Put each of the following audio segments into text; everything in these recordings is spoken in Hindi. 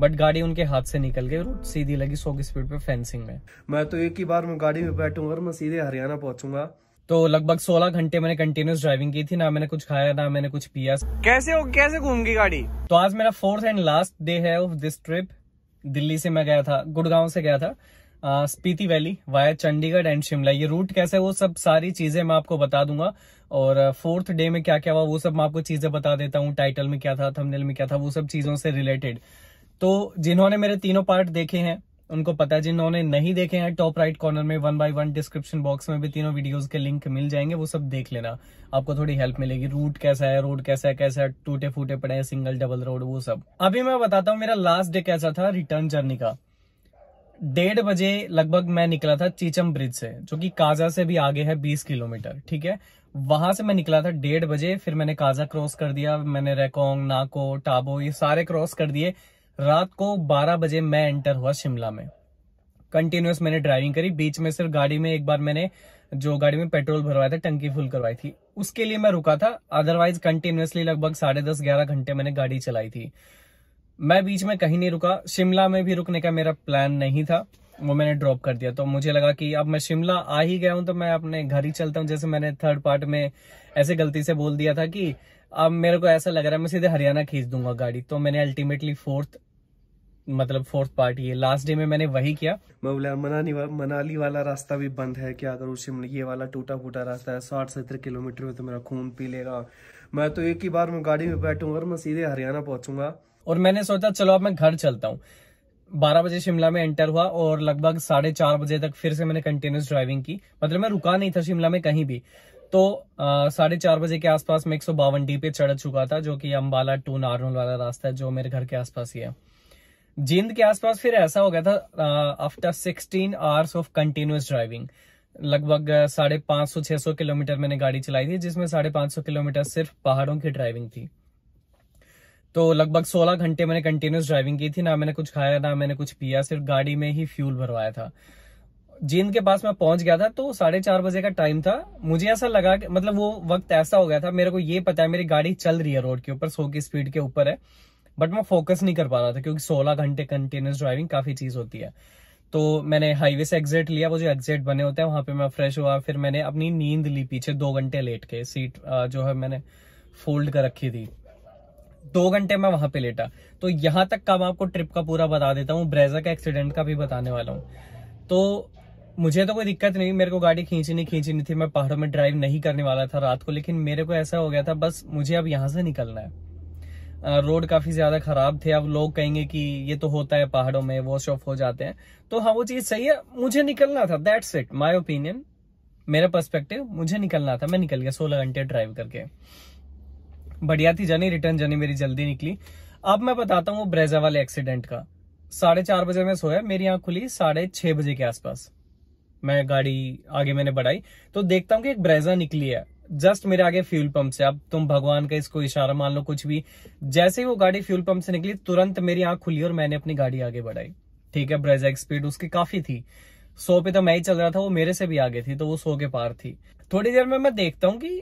बट गाड़ी उनके हाथ से निकल गई और सीधी लगी सौ की स्पीड पे फेंसिंग में मैं तो एक ही बार में गाड़ी में बैठूंगा और मैं सीधे हरियाणा पहुंचूंगा तो लगभग 16 घंटे मैंने कंटिन्यूस ड्राइविंग की थी ना मैंने कुछ खाया ना मैंने कुछ पिया कैसे हो कैसे घूमगी गाड़ी तो आज मेरा फोर्थ एंड लास्ट डे है ऑफ दिस ट्रिप दिल्ली से मैं गया था गुड़गांव से गया था आ, Spiti valley via Chandigarh and Shimla ये रूट कैसे है वो सब सारी चीजें मैं आपको बता दूंगा और फोर्थ डे में क्या क्या हुआ वो सब मैं आपको चीजें बता देता हूँ टाइटल में क्या था थंबनेल में क्या था वो सब चीजों से रिलेटेड तो जिन्होंने मेरे तीनों पार्ट देखे हैं उनको पता है जिन्होंने नहीं देखे हैं टॉप राइट कॉर्नर में one by one description box में भी तीनों वीडियोस के लिंक मिल जाएंगे वो सब देख लेना आपको थोड़ी हेल्प मिलेगी रूट कैसा है रोड कैसा है कैसा टूटे फूटे पड़े हैं सिंगल डबल रोड वो सब अभी मैं बताता हूँ मेरा लास्ट डे कैसा था रिटर्न जर्नी का डेढ़ बजे लगभग मैं निकला था चीचम ब्रिज से जो कि काजा से भी आगे है बीस किलोमीटर ठीक है वहां से मैं निकला था डेढ़ बजे फिर मैंने काजा क्रॉस कर दिया मैंने रेकोंग नाको टाबो ये सारे क्रॉस कर दिए रात को 12 बजे मैं एंटर हुआ शिमला में कंटिन्यूस मैंने ड्राइविंग करी बीच में सिर्फ गाड़ी में एक बार मैंने जो गाड़ी में पेट्रोल भरवाया था टंकी फुल करवाई थी उसके लिए मैं रुका था अदरवाइज कंटिन्यूसली लगभग साढ़े दस ग्यारह घंटे मैंने गाड़ी चलाई थी मैं बीच में कहीं नहीं रुका शिमला में भी रुकने का मेरा प्लान नहीं था वो मैंने ड्रॉप कर दिया तो मुझे लगा कि अब मैं शिमला आ ही गया हूं तो मैं अपने घर ही चलता हूं जैसे मैंने थर्ड पार्ट में ऐसे गलती से बोल दिया था कि अब मेरे को ऐसा लग रहा है मैं सीधे हरियाणा खींच दूंगा गाड़ी तो मैंने अल्टीमेटली फोर्थ मतलब फोर्थ पार्ट ये लास्ट डे में मैंने वही किया मैं बोला मनाली वा, मनाली वाला रास्ता भी बंद है क्या करूँ शिमला ये वाला टूटा फूटा रास्ता है साठ सत्तर किलोमीटर में तो मेरा खून पी लेगा मैं तो एक ही बार में गाड़ी में बैठूंगा और मैं सीधे हरियाणा पहुंचूंगा और मैंने सोचा चलो अब मैं घर चलता हूँ बारह बजे शिमला में एंटर हुआ और लगभग साढ़े चार बजे तक फिर से मैंने कंटिन्यूस ड्राइविंग की मतलब मैं रुका नहीं था शिमला में कहीं भी तो साढ़े चार बजे के आसपास मैं एक सौ बावन डी पे चढ़ चुका था जो कि अम्बाला टू नारनोल वाला रास्ता है जो मेरे घर के आसपास ही है जींद के आसपास फिर ऐसा हो गया था after sixteen hours of continuous driving लगभग uh, साढ़े पांच सौ छह सौ किलोमीटर मैंने गाड़ी चलाई थी जिसमें साढ़े पांच सौ किलोमीटर सिर्फ पहाड़ों की ड्राइविंग थी तो लगभग सोलह घंटे मैंने कंटिन्यूस ड्राइविंग की थी ना मैंने कुछ खाया ना मैंने कुछ पिया सिर्फ गाड़ी में ही फ्यूल भरवाया था जींद के पास मैं पहुंच गया था तो साढ़े चार बजे का टाइम था मुझे ऐसा लगा कि मतलब वो वक्त ऐसा हो गया था मेरे को ये पता है मेरी गाड़ी चल रही है रोड के ऊपर सौ की स्पीड के ऊपर है बट मैं फोकस नहीं कर पा रहा था क्योंकि 16 घंटे कंटिन्यूस ड्राइविंग काफी चीज होती है तो मैंने हाईवे से एग्जिट लिया वो जो एग्जिट बने होते हैं वहां पे मैं फ्रेश हुआ फिर मैंने अपनी नींद ली पीछे दो घंटे लेट के सीट जो है मैंने फोल्ड कर रखी थी दो घंटे मैं वहां पे लेटा तो यहाँ तक का मैं आपको ट्रिप का पूरा बता देता हूँ ब्रेजा के एक्सीडेंट का भी बताने वाला हूँ तो मुझे तो कोई दिक्कत नहीं मेरे को गाड़ी खींचनी खींचनी थी मैं पहाड़ों में ड्राइव नहीं करने वाला था रात को लेकिन मेरे को ऐसा हो गया था बस मुझे अब यहाँ से निकलना है रोड काफी ज्यादा खराब थे अब लोग कहेंगे कि ये तो होता है पहाड़ों में वॉश ऑफ हो जाते हैं तो हाँ वो चीज सही है मुझे निकलना था दैट्स इट माई ओपिनियन मेरा पर्सपेक्टिव मुझे निकलना था मैं निकल गया सोलह घंटे ड्राइव करके बढ़िया थी जर्नी रिटर्न जर्नी मेरी जल्दी निकली अब मैं बताता हूँ ब्रेजा वाले एक्सीडेंट का साढ़े चार बजे में सोया मेरी आंख खुली साढ़े छह बजे के आसपास मैं गाड़ी आगे मैंने बढ़ाई तो देखता हूँ कि एक ब्रेजा निकली है जस्ट मेरे आगे फ्यूल पंप से अब तुम भगवान का इसको इशारा मान लो कुछ भी जैसे ही वो गाड़ी फ्यूल पंप से निकली तुरंत मेरी आंख खुली और मैंने अपनी गाड़ी आगे बढ़ाई ठीक है ब्रेजा स्पीड उसकी काफी थी सो पे तो मैं ही चल रहा था वो मेरे से भी आगे थी तो वो सो के पार थी थोड़ी देर में मैं देखता हूँ कि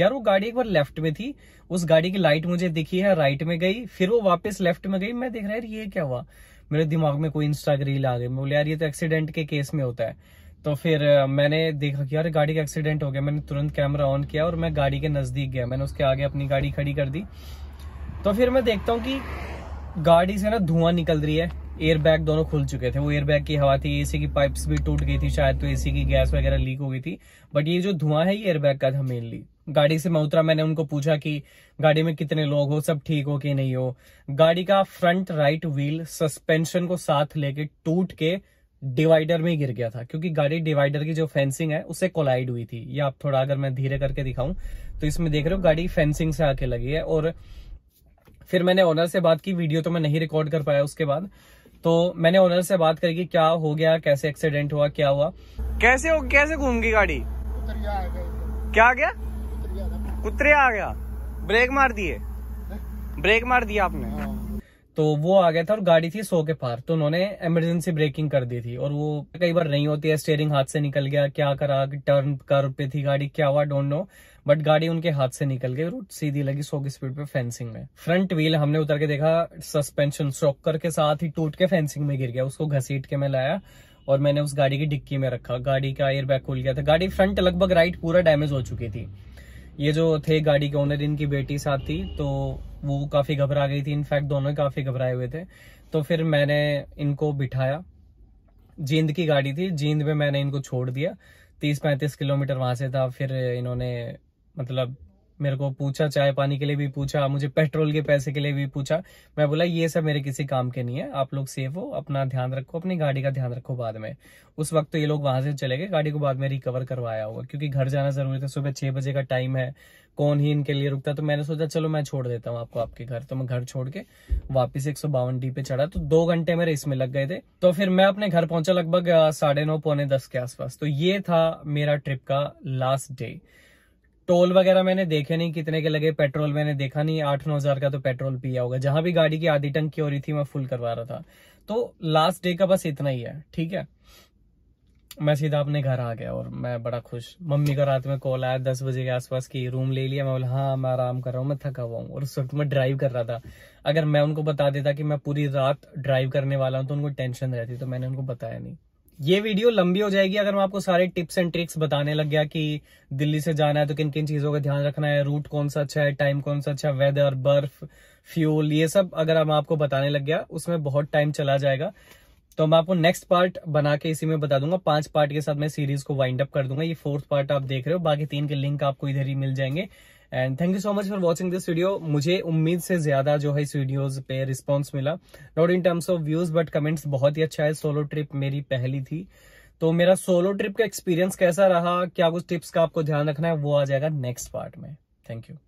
यार वो गाड़ी एक बार लेफ्ट में थी उस गाड़ी की लाइट मुझे दिखी है राइट में गई फिर वो वापस लेफ्ट में गई मैं देख रहा यार ये क्या हुआ मेरे दिमाग में कोई इंस्टाग्रील आ गई मैं बोले यार ये तो एक्सीडेंट के केस में होता है तो फिर मैंने देखा कि यार गाड़ी का एक्सीडेंट हो गया मैंने तुरंत कैमरा ऑन किया और मैं गाड़ी के नज़दीक गया मैंने उसके आगे अपनी गाड़ी खड़ी कर दी तो फिर मैं देखता हूँ कि गाड़ी से ना धुआं निकल रही है एयर बैग दोनों खुल चुके थे वो एयर बैग की हवा थी एसी की पाइप्स भी टूट गई थी शायद तो एसी की गैस वगैरह लीक हो गई थी बट ये जो धुआं है ये एयर बैग का था मेनली गाड़ी से मैं उतरा मैंने उनको पूछा कि गाड़ी में कितने लोग हो सब ठीक हो कि नहीं हो गाड़ी का फ्रंट राइट व्हील सस्पेंशन को साथ लेके टूट के डिवाइडर में गिर गया था क्योंकि गाड़ी डिवाइडर की जो फेंसिंग है उससे कोलाइड हुई थी या आप थोड़ा अगर मैं धीरे करके दिखाऊं तो इसमें देख रहे हो गाड़ी फेंसिंग से आके लगी है और फिर मैंने ओनर से बात की वीडियो तो मैं नहीं रिकॉर्ड कर पाया उसके बाद तो मैंने ओनर से बात करी कि क्या हो गया कैसे एक्सीडेंट हुआ क्या हुआ कैसे हो कैसे घूम गई गाड़ी क्या गया कुतरिया आ गया ब्रेक मार दिए ब्रेक मार दिया आपने हाँ। तो वो आ गया था और गाड़ी थी सौ के पार तो उन्होंने इमरजेंसी ब्रेकिंग कर दी थी और वो कई बार नहीं होती है स्टेयरिंग हाथ से निकल गया क्या करा टर्न कर पे थी गाड़ी क्या हुआ डोंट नो बट गाड़ी उनके हाथ से निकल गई रूट सीधी लगी सौ की स्पीड पे फेंसिंग में फ्रंट व्हील हमने उतर के देखा सस्पेंशन शॉकर के साथ ही टूट के फेंसिंग में गिर गया उसको घसीट के मैं लाया और मैंने उस गाड़ी की डिक्की में रखा गाड़ी का एयर बैग खुल गया था गाड़ी फ्रंट लगभग राइट पूरा डैमेज हो चुकी थी ये जो थे गाड़ी के ओनर इनकी बेटी साथ थी तो वो काफ़ी घबरा गई थी इनफैक्ट दोनों काफ़ी घबराए हुए थे तो फिर मैंने इनको बिठाया जींद की गाड़ी थी जींद में मैंने इनको छोड़ दिया तीस पैंतीस किलोमीटर वहां से था फिर इन्होंने मतलब मेरे को पूछा चाय पानी के लिए भी पूछा मुझे पेट्रोल के पैसे के लिए भी पूछा मैं बोला ये सब मेरे किसी काम के नहीं है आप लोग सेफ हो अपना ध्यान रखो अपनी गाड़ी का ध्यान रखो बाद में उस वक्त तो ये लोग वहां से चले गए गाड़ी को बाद में रिकवर करवाया होगा क्योंकि घर जाना जरूरी था सुबह छह बजे का टाइम है कौन ही इनके लिए रुकता तो मैंने सोचा चलो मैं छोड़ देता हूँ आपको आपके घर तो मैं घर छोड़ के वापिस एक सौ बावन डी पे चढ़ा तो दो घंटे मेरे इसमें लग गए थे तो फिर मैं अपने घर पहुंचा लगभग साढ़े नौ पौने दस के आसपास तो ये था मेरा ट्रिप का लास्ट डे टोल वगैरह मैंने देखे नहीं कितने के लगे पेट्रोल मैंने देखा नहीं आठ नौ हजार का तो पेट्रोल पिया होगा जहां भी गाड़ी की आधी टंकी हो रही थी मैं फुल करवा रहा था तो लास्ट डे का बस इतना ही है ठीक है मैं सीधा अपने घर आ गया और मैं बड़ा खुश मम्मी का रात में कॉल आया दस बजे के आसपास की रूम ले लिया मैं बोला हाँ मैं आराम कर रहा हूँ मैं थका हुआ हूँ और उस वक्त मैं ड्राइव कर रहा था अगर मैं उनको बता देता कि मैं पूरी रात ड्राइव करने वाला हूँ तो उनको टेंशन रहती तो मैंने उनको बताया नहीं ये वीडियो लंबी हो जाएगी अगर मैं आपको सारे टिप्स एंड ट्रिक्स बताने लग गया कि दिल्ली से जाना है तो किन किन चीजों का ध्यान रखना है रूट कौन सा अच्छा है टाइम कौन सा अच्छा है वेदर बर्फ फ्यूल ये सब अगर मैं आपको बताने लग गया उसमें बहुत टाइम चला जाएगा तो मैं आपको नेक्स्ट पार्ट बना के इसी में बता दूंगा पांच पार्ट के साथ मैं सीरीज को वाइंड अप कर दूंगा ये फोर्थ पार्ट आप देख रहे हो बाकी तीन के लिंक आपको इधर ही मिल जाएंगे and thank you so much for watching this video मुझे उम्मीद से ज्यादा जो है इस वीडियोज पे रिस्पॉन्स मिला not in terms of views but comments बहुत ही अच्छा है सोलो ट्रिप मेरी पहली थी तो मेरा सोलो ट्रिप का एक्सपीरियंस कैसा रहा क्या कुछ टिप्स का आपको ध्यान रखना है वो आ जाएगा नेक्स्ट पार्ट में थैंक यू